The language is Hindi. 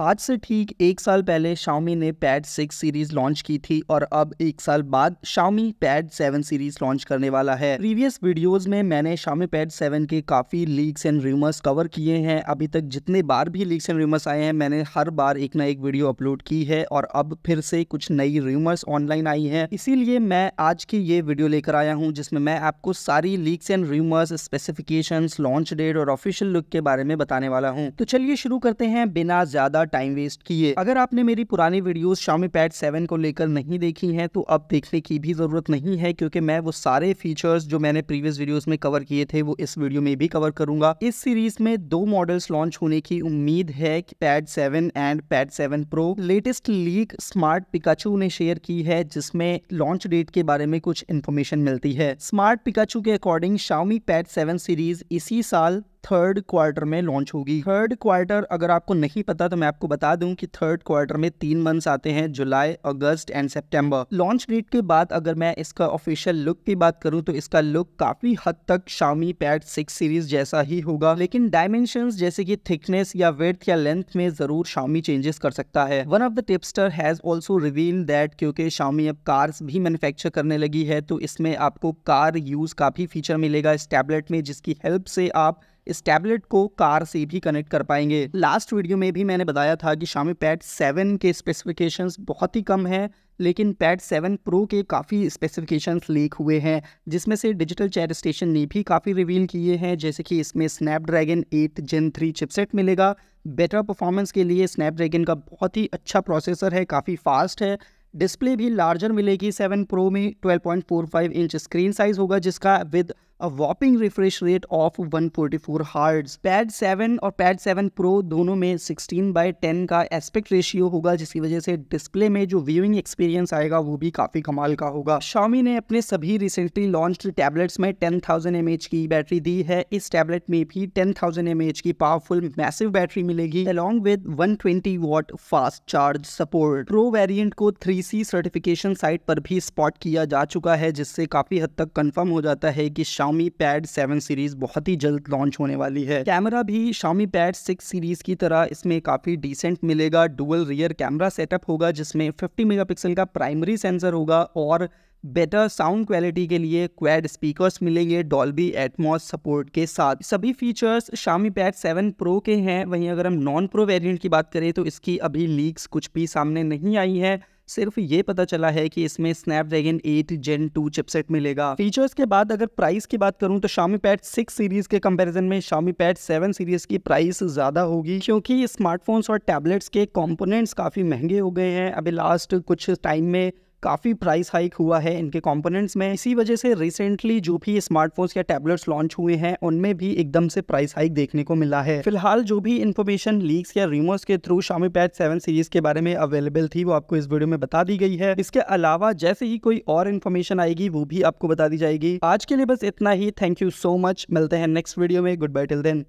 आज से ठीक एक साल पहले शाओमी ने पैड सिक्स सीरीज लॉन्च की थी और अब एक साल बाद Xiaomi pad seven series launch करने वाला है प्रीवियस वीडियोस में मैंने शाओमी पैड सेवन के काफी लीक्स एंड रूमर्स कवर किए हैं अभी तक जितने बार भी लीक्स एंड रूमर्स आए हैं मैंने हर बार एक ना एक वीडियो अपलोड की है और अब फिर से कुछ नई रूमर्स ऑनलाइन आई है इसीलिए मैं आज की ये वीडियो लेकर आया हूँ जिसमें मैं आपको सारी leaks and rumours specification launch date और ऑफिशियल लुक के बारे में बताने वाला हूँ तो चलिए शुरू करते हैं बिना ज्यादा टाइम वेस्ट किए अगर आपने मेरी पुरानी वीडियोस शामी पैड सेवन को लेकर नहीं देखी हैं तो अब देखने की भी ज़रूरत नहीं है क्योंकि मैं वो सारे फीचर्स जो मैंने प्रीवियस वीडियोस में कवर किए थे वो इस वीडियो में भी कवर करूंगा इस सीरीज में दो मॉडल्स लॉन्च होने की उम्मीद है pad seven and pad seven pro latest leak Smart Pikachu ने शेयर की है जिसमें लॉन्च डेट के बारे में कुछ इन्फॉर्मेशन मिलती है स्मार्ट पिकाचू के according Xiaomi pad seven series इसी साल थर्ड क्वार्टर में लॉन्च होगी थर्ड क्वार्टर अगर आपको नहीं पता तो मैं आपको बता दूं कि थर्ड क्वार्टर में तीन मंथ्स आते हैं जुलाई अगस्त एंड सेप्टेम्बर लॉन्च डेट के बाद अगर मैं इसका ऑफिशियल लुक की बात करूँ तो इसका लुक काफी हद तक शामी पैड सिक्स सीरीज जैसा ही होगा लेकिन डायमेंशन जैसे की थिकनेस या वेथ या लेंथ में जरूर शामी चेंजेस कर सकता है one of the tipster has also reveal that क्योंकि शामी अब कार्स भी मैन्युफैक्चर करने लगी है तो इसमें आपको कार यूज काफी फीचर मिलेगा इस टैबलेट में जिसकी हेल्प से आप इस टैबलेट को कार से भी कनेक्ट कर पाएंगे लास्ट वीडियो में भी मैंने बताया था कि शामी पैड सेवन के स्पेसिफिकेशंस बहुत ही कम है लेकिन पैड सेवन प्रो के काफ़ी स्पेसिफिकेशंस लीक हुए हैं जिसमें से डिजिटल चैट स्टेशन ने भी काफ़ी रिवील किए हैं जैसे कि इसमें Snapdragon eight gen three chipset मिलेगा बेटर परफॉर्मेंस के लिए स्नैपड्रैगन का बहुत ही अच्छा प्रोसेसर है काफ़ी फास्ट है डिस्प्ले भी लार्जर मिलेगी सेवन प्रो में 12.45 इंच स्क्रीन साइज़ होगा जिसका with a whopping refresh rate of 144 hertz pad 7 और पैड 7 प्रो दोनों में 16 बाय 10 का एस्पेक्ट रेशियो होगा जिसकी वजह से डिस्प्ले में जो व्यूइंग एक्सपीरियंस आएगा वो भी काफ़ी कमाल का होगा शामी ने अपने सभी रिसेंटली लॉन्च टैबलेट्स में 10,000 थाउजेंड की बैटरी दी है इस टैबलेट में भी 10,000 थाउजेंड की पावरफुल मैसिव बैटरी मिलेगी along with 120 watt fast charge support pro variant को 3C सर्टिफिकेशन साइट पर भी स्पॉट किया जा चुका है जिससे काफ़ी हद तक कंफर्म हो जाता है की Xiaomi Pad 7 सीरीज बहुत ही जल्द लॉन्च होने वाली है कैमरा भी Xiaomi Pad 6 सीरीज की तरह इसमें काफी डिसेंट मिलेगा डुअल रियर कैमरा सेटअप होगा जिसमें 50 मेगापिक्सल का प्राइमरी सेंसर होगा और बेटर साउंड क्वालिटी के लिए क्वेड स्पीकर्स मिलेंगे डॉल्बी एटमॉस सपोर्ट के साथ सभी फीचर्स शामी पैड 7 प्रो के हैं वहीं अगर हम नॉन प्रो वेरिएंट की बात करें तो इसकी अभी लीक्स कुछ भी सामने नहीं आई है सिर्फ ये पता चला है कि इसमें स्नैपड्रैगन 8 जेन 2 चिपसेट मिलेगा फीचर्स के बाद अगर प्राइस की बात करूं तो शामी पैड 6 सीरीज के कंपैरिजन में शामी पैड 7 सीरीज की प्राइस ज्यादा होगी क्योंकि स्मार्टफोन्स और टैबलेट्स के कॉम्पोनेंट्स काफी महंगे हो गए हैं अभी लास्ट कुछ टाइम में काफ़ी प्राइस हाइक हुआ है इनके कंपोनेंट्स में इसी वजह से रिसेंटली जो भी स्मार्टफोन्स या टैबलेट्स लॉन्च हुए हैं उनमें भी एकदम से प्राइस हाइक देखने को मिला है फिलहाल जो भी इन्फॉर्मेशन लीक्स या रीमोस के through Xiaomi pad seven series के बारे में अवेलेबल थी वो आपको इस वीडियो में बता दी गई है इसके अलावा जैसे ही कोई और इन्फॉर्मेशन आएगी वो भी आपको बता दी जाएगी आज के लिए बस इतना ही थैंक यू सो मच मिलते हैं नेक्स्ट वीडियो में गुड बाय टिल देन